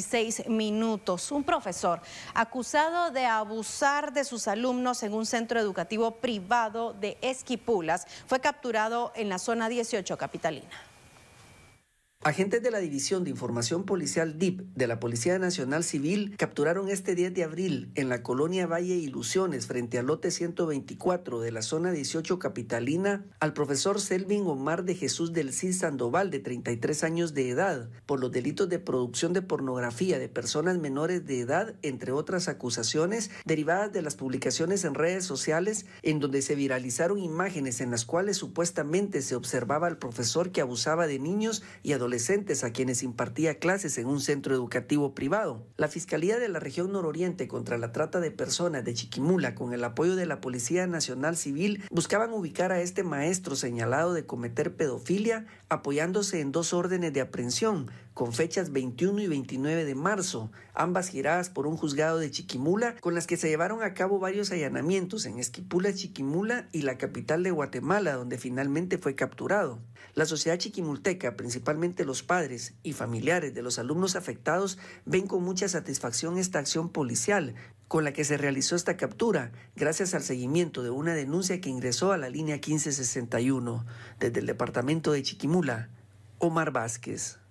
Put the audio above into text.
16 minutos. Un profesor acusado de abusar de sus alumnos en un centro educativo privado de Esquipulas fue capturado en la zona 18 capitalina. Agentes de la División de Información Policial DIP de la Policía Nacional Civil capturaron este 10 de abril en la colonia Valle Ilusiones frente al lote 124 de la zona 18 capitalina al profesor Selvin Omar de Jesús del Cid Sandoval de 33 años de edad por los delitos de producción de pornografía de personas menores de edad entre otras acusaciones derivadas de las publicaciones en redes sociales en donde se viralizaron imágenes en las cuales supuestamente se observaba al profesor que abusaba de niños y adolescentes a quienes impartía clases en un centro educativo privado. La Fiscalía de la Región Nororiente contra la Trata de Personas de Chiquimula, con el apoyo de la Policía Nacional Civil, buscaban ubicar a este maestro señalado de cometer pedofilia apoyándose en dos órdenes de aprehensión con fechas 21 y 29 de marzo, ambas giradas por un juzgado de Chiquimula, con las que se llevaron a cabo varios allanamientos en Esquipula, Chiquimula y la capital de Guatemala, donde finalmente fue capturado. La sociedad chiquimulteca, principalmente los padres y familiares de los alumnos afectados, ven con mucha satisfacción esta acción policial, con la que se realizó esta captura, gracias al seguimiento de una denuncia que ingresó a la línea 1561 desde el departamento de Chiquimula, Omar Vázquez.